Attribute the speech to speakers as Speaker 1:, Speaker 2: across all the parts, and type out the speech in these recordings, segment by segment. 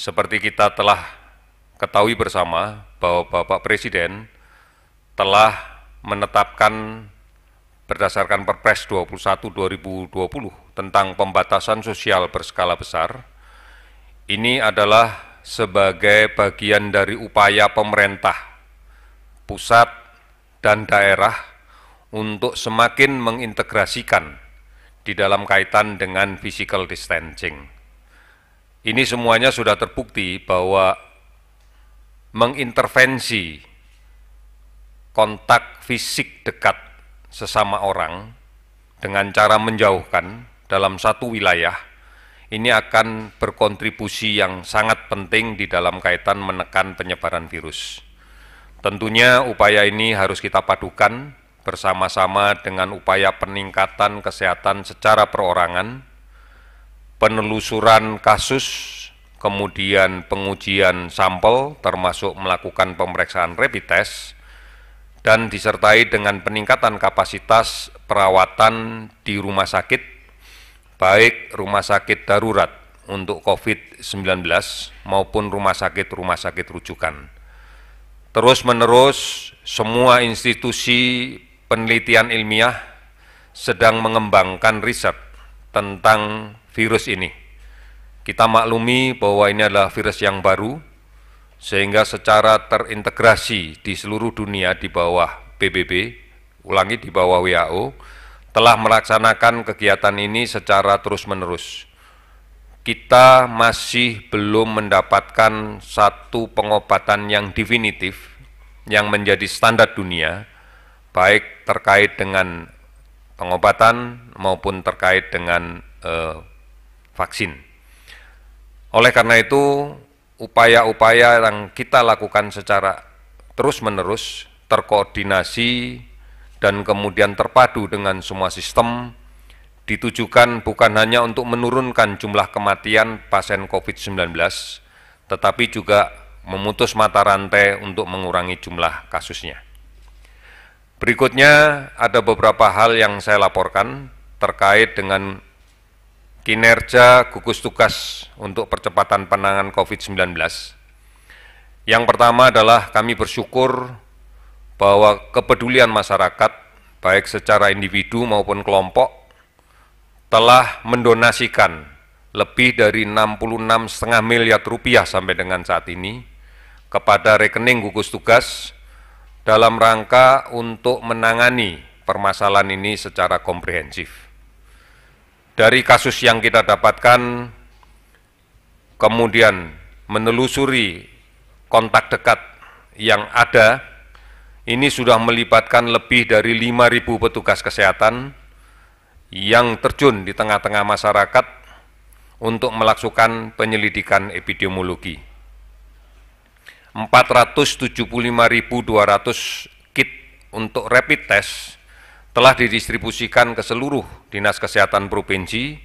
Speaker 1: Seperti kita telah ketahui bersama bahwa Bapak Presiden telah menetapkan berdasarkan Perpres 21 2020 tentang pembatasan sosial berskala besar. Ini adalah sebagai bagian dari upaya pemerintah pusat dan daerah untuk semakin mengintegrasikan di dalam kaitan dengan physical distancing. Ini semuanya sudah terbukti bahwa mengintervensi kontak fisik dekat sesama orang dengan cara menjauhkan dalam satu wilayah ini akan berkontribusi yang sangat penting di dalam kaitan menekan penyebaran virus. Tentunya upaya ini harus kita padukan bersama-sama dengan upaya peningkatan kesehatan secara perorangan penelusuran kasus, kemudian pengujian sampel termasuk melakukan pemeriksaan rapid test, dan disertai dengan peningkatan kapasitas perawatan di rumah sakit, baik rumah sakit darurat untuk COVID-19 maupun rumah sakit-rumah sakit rujukan. Terus-menerus, semua institusi penelitian ilmiah sedang mengembangkan riset tentang virus ini. Kita maklumi bahwa ini adalah virus yang baru, sehingga secara terintegrasi di seluruh dunia di bawah PBB, ulangi di bawah WHO, telah melaksanakan kegiatan ini secara terus-menerus. Kita masih belum mendapatkan satu pengobatan yang definitif yang menjadi standar dunia, baik terkait dengan pengobatan maupun terkait dengan eh, vaksin. Oleh karena itu, upaya-upaya yang kita lakukan secara terus-menerus, terkoordinasi, dan kemudian terpadu dengan semua sistem ditujukan bukan hanya untuk menurunkan jumlah kematian pasien COVID-19, tetapi juga memutus mata rantai untuk mengurangi jumlah kasusnya. Berikutnya ada beberapa hal yang saya laporkan terkait dengan kinerja gugus tugas untuk percepatan penanganan COVID-19. Yang pertama adalah kami bersyukur bahwa kepedulian masyarakat, baik secara individu maupun kelompok, telah mendonasikan lebih dari 66,5 miliar rupiah sampai dengan saat ini kepada rekening gugus tugas dalam rangka untuk menangani permasalahan ini secara komprehensif dari kasus yang kita dapatkan, kemudian menelusuri kontak dekat yang ada, ini sudah melibatkan lebih dari 5.000 petugas kesehatan yang terjun di tengah-tengah masyarakat untuk melakukan penyelidikan epidemiologi. 475.200 kit untuk rapid test telah didistribusikan ke seluruh Dinas Kesehatan Provinsi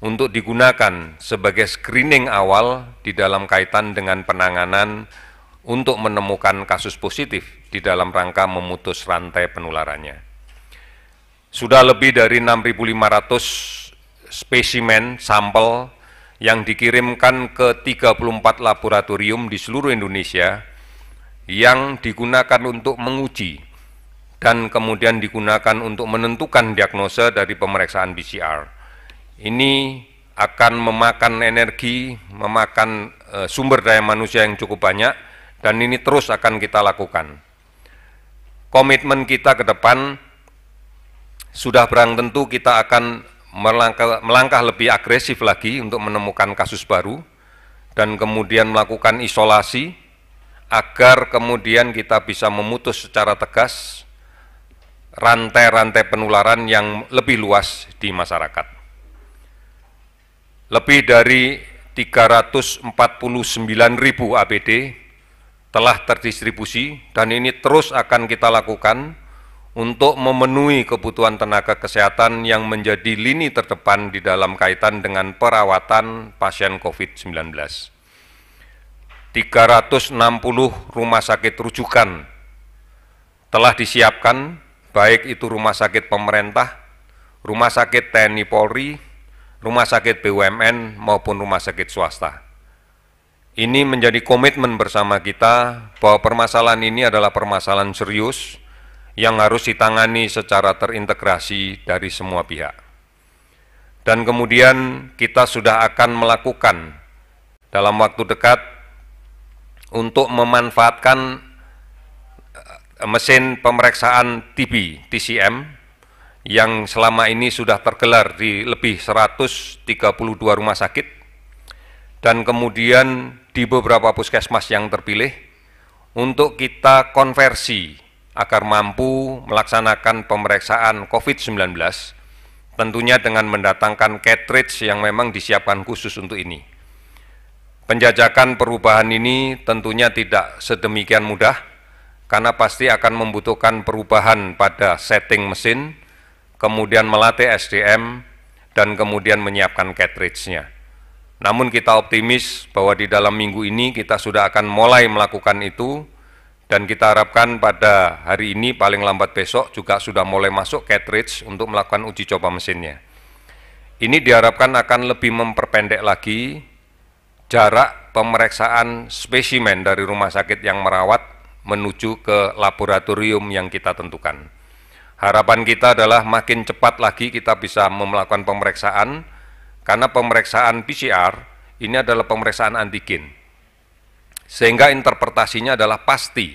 Speaker 1: untuk digunakan sebagai screening awal di dalam kaitan dengan penanganan untuk menemukan kasus positif di dalam rangka memutus rantai penularannya. Sudah lebih dari 6.500 spesimen sampel yang dikirimkan ke 34 laboratorium di seluruh Indonesia yang digunakan untuk menguji dan kemudian digunakan untuk menentukan diagnosa dari pemeriksaan PCR. Ini akan memakan energi, memakan e, sumber daya manusia yang cukup banyak, dan ini terus akan kita lakukan. Komitmen kita ke depan sudah berang tentu kita akan melangkah, melangkah lebih agresif lagi untuk menemukan kasus baru dan kemudian melakukan isolasi agar kemudian kita bisa memutus secara tegas rantai-rantai penularan yang lebih luas di masyarakat. Lebih dari 349 ribu APD telah terdistribusi dan ini terus akan kita lakukan untuk memenuhi kebutuhan tenaga kesehatan yang menjadi lini terdepan di dalam kaitan dengan perawatan pasien COVID-19. 360 rumah sakit rujukan telah disiapkan baik itu rumah sakit pemerintah, rumah sakit TNI Polri, rumah sakit BUMN, maupun rumah sakit swasta. Ini menjadi komitmen bersama kita bahwa permasalahan ini adalah permasalahan serius yang harus ditangani secara terintegrasi dari semua pihak. Dan kemudian kita sudah akan melakukan dalam waktu dekat untuk memanfaatkan mesin pemeriksaan TB, TCM, yang selama ini sudah tergelar di lebih 132 rumah sakit, dan kemudian di beberapa puskesmas yang terpilih, untuk kita konversi agar mampu melaksanakan pemeriksaan COVID-19, tentunya dengan mendatangkan cartridge yang memang disiapkan khusus untuk ini. Penjajakan perubahan ini tentunya tidak sedemikian mudah, karena pasti akan membutuhkan perubahan pada setting mesin, kemudian melatih SDM, dan kemudian menyiapkan cartridge-nya. Namun kita optimis bahwa di dalam minggu ini kita sudah akan mulai melakukan itu dan kita harapkan pada hari ini paling lambat besok juga sudah mulai masuk cartridge untuk melakukan uji coba mesinnya. Ini diharapkan akan lebih memperpendek lagi jarak pemeriksaan spesimen dari rumah sakit yang merawat menuju ke laboratorium yang kita tentukan. Harapan kita adalah makin cepat lagi kita bisa melakukan pemeriksaan, karena pemeriksaan PCR ini adalah pemeriksaan antigen. Sehingga interpretasinya adalah pasti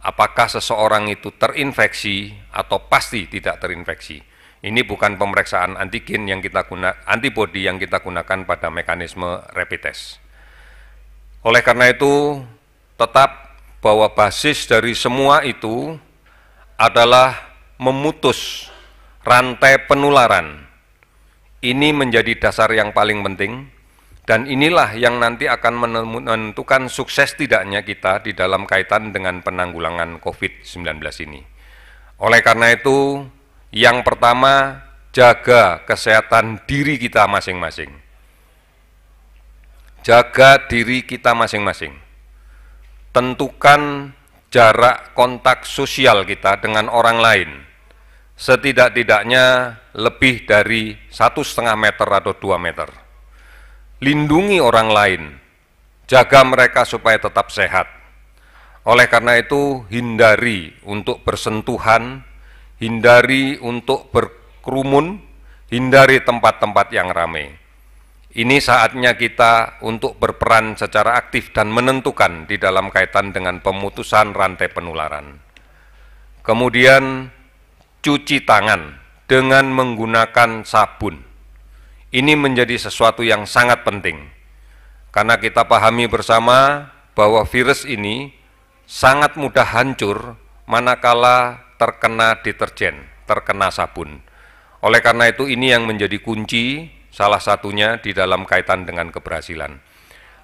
Speaker 1: apakah seseorang itu terinfeksi atau pasti tidak terinfeksi. Ini bukan pemeriksaan antigen yang kita guna antibodi yang kita gunakan pada mekanisme rapid test. Oleh karena itu, tetap bahwa basis dari semua itu adalah memutus rantai penularan. Ini menjadi dasar yang paling penting dan inilah yang nanti akan menentukan sukses tidaknya kita di dalam kaitan dengan penanggulangan COVID-19 ini. Oleh karena itu, yang pertama jaga kesehatan diri kita masing-masing. Jaga diri kita masing-masing tentukan jarak kontak sosial kita dengan orang lain setidak-tidaknya lebih dari satu setengah meter atau dua meter. Lindungi orang lain, jaga mereka supaya tetap sehat. Oleh karena itu, hindari untuk bersentuhan, hindari untuk berkerumun, hindari tempat-tempat yang ramai. Ini saatnya kita untuk berperan secara aktif dan menentukan di dalam kaitan dengan pemutusan rantai penularan. Kemudian cuci tangan dengan menggunakan sabun. Ini menjadi sesuatu yang sangat penting. Karena kita pahami bersama bahwa virus ini sangat mudah hancur manakala terkena deterjen, terkena sabun. Oleh karena itu ini yang menjadi kunci salah satunya di dalam kaitan dengan keberhasilan.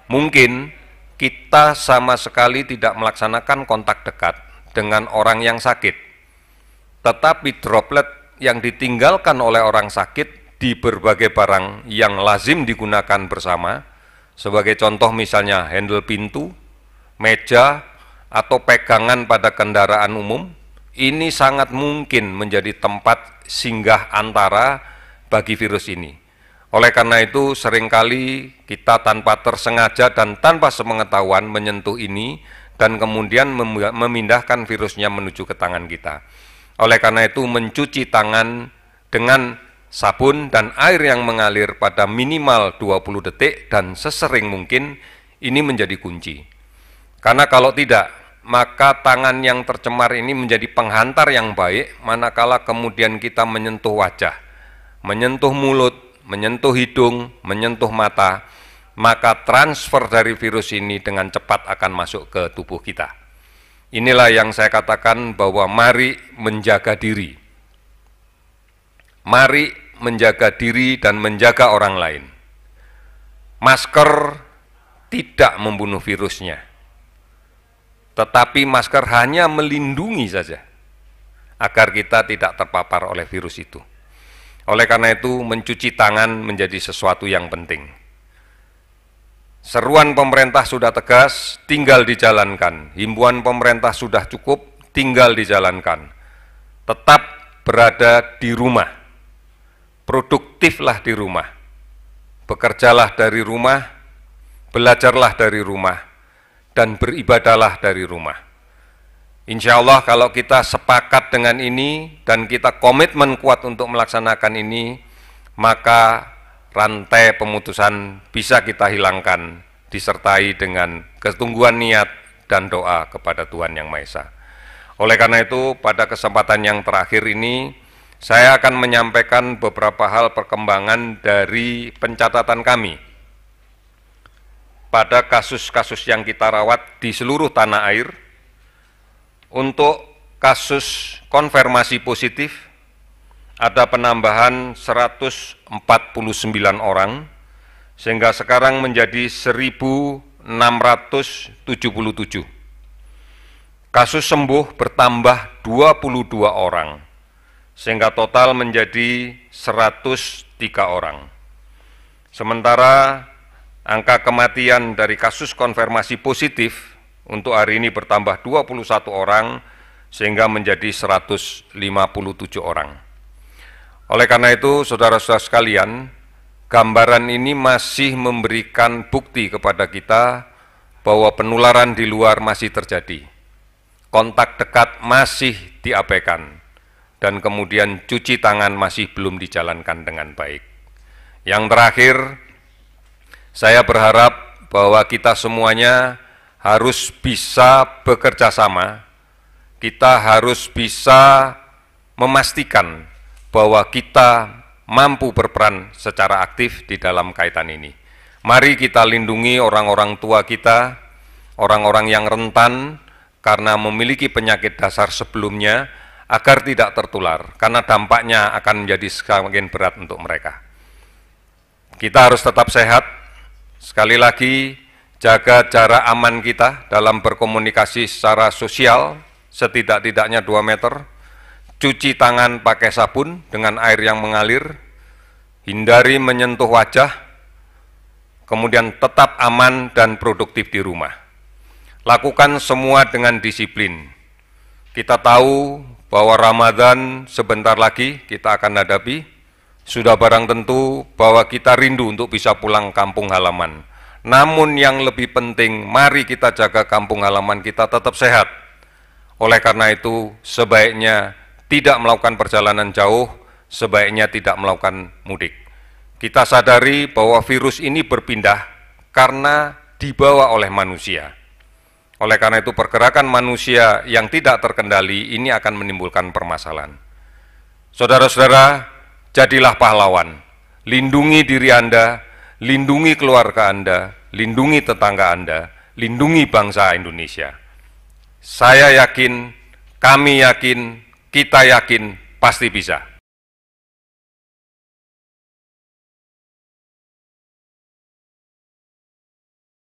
Speaker 1: Mungkin kita sama sekali tidak melaksanakan kontak dekat dengan orang yang sakit, tetapi droplet yang ditinggalkan oleh orang sakit di berbagai barang yang lazim digunakan bersama, sebagai contoh misalnya handle pintu, meja, atau pegangan pada kendaraan umum, ini sangat mungkin menjadi tempat singgah antara bagi virus ini. Oleh karena itu, seringkali kita tanpa tersengaja dan tanpa sepengetahuan menyentuh ini dan kemudian memindahkan virusnya menuju ke tangan kita. Oleh karena itu, mencuci tangan dengan sabun dan air yang mengalir pada minimal 20 detik dan sesering mungkin ini menjadi kunci. Karena kalau tidak, maka tangan yang tercemar ini menjadi penghantar yang baik manakala kemudian kita menyentuh wajah, menyentuh mulut, menyentuh hidung, menyentuh mata, maka transfer dari virus ini dengan cepat akan masuk ke tubuh kita. Inilah yang saya katakan bahwa mari menjaga diri. Mari menjaga diri dan menjaga orang lain. Masker tidak membunuh virusnya. Tetapi masker hanya melindungi saja agar kita tidak terpapar oleh virus itu. Oleh karena itu, mencuci tangan menjadi sesuatu yang penting. Seruan pemerintah sudah tegas, tinggal dijalankan. Himbauan pemerintah sudah cukup, tinggal dijalankan. Tetap berada di rumah. Produktiflah di rumah. Bekerjalah dari rumah, belajarlah dari rumah, dan beribadahlah dari rumah. Insya Allah kalau kita sepakat dengan ini dan kita komitmen kuat untuk melaksanakan ini, maka rantai pemutusan bisa kita hilangkan disertai dengan ketungguan niat dan doa kepada Tuhan Yang Maha Esa. Oleh karena itu, pada kesempatan yang terakhir ini, saya akan menyampaikan beberapa hal perkembangan dari pencatatan kami pada kasus-kasus yang kita rawat di seluruh tanah air, untuk kasus konfirmasi positif ada penambahan 149 orang sehingga sekarang menjadi 1677. Kasus sembuh bertambah 22 orang sehingga total menjadi 103 orang. Sementara angka kematian dari kasus konfirmasi positif untuk hari ini bertambah 21 orang sehingga menjadi 157 orang. Oleh karena itu, saudara-saudara sekalian, gambaran ini masih memberikan bukti kepada kita bahwa penularan di luar masih terjadi. Kontak dekat masih diabaikan dan kemudian cuci tangan masih belum dijalankan dengan baik. Yang terakhir, saya berharap bahwa kita semuanya harus bisa bekerja sama, kita harus bisa memastikan bahwa kita mampu berperan secara aktif di dalam kaitan ini. Mari kita lindungi orang-orang tua kita, orang-orang yang rentan karena memiliki penyakit dasar sebelumnya agar tidak tertular, karena dampaknya akan menjadi semakin berat untuk mereka. Kita harus tetap sehat. Sekali lagi, jaga jarak aman kita dalam berkomunikasi secara sosial setidak-tidaknya 2 meter, cuci tangan pakai sabun dengan air yang mengalir, hindari menyentuh wajah, kemudian tetap aman dan produktif di rumah. Lakukan semua dengan disiplin. Kita tahu bahwa Ramadan sebentar lagi kita akan hadapi, sudah barang tentu bahwa kita rindu untuk bisa pulang kampung halaman namun yang lebih penting, mari kita jaga kampung halaman kita tetap sehat. Oleh karena itu, sebaiknya tidak melakukan perjalanan jauh, sebaiknya tidak melakukan mudik. Kita sadari bahwa virus ini berpindah karena dibawa oleh manusia. Oleh karena itu, pergerakan manusia yang tidak terkendali ini akan menimbulkan permasalahan. Saudara-saudara, jadilah pahlawan, lindungi diri Anda, lindungi keluarga Anda, lindungi tetangga Anda, lindungi bangsa Indonesia. Saya yakin, kami yakin, kita yakin pasti bisa.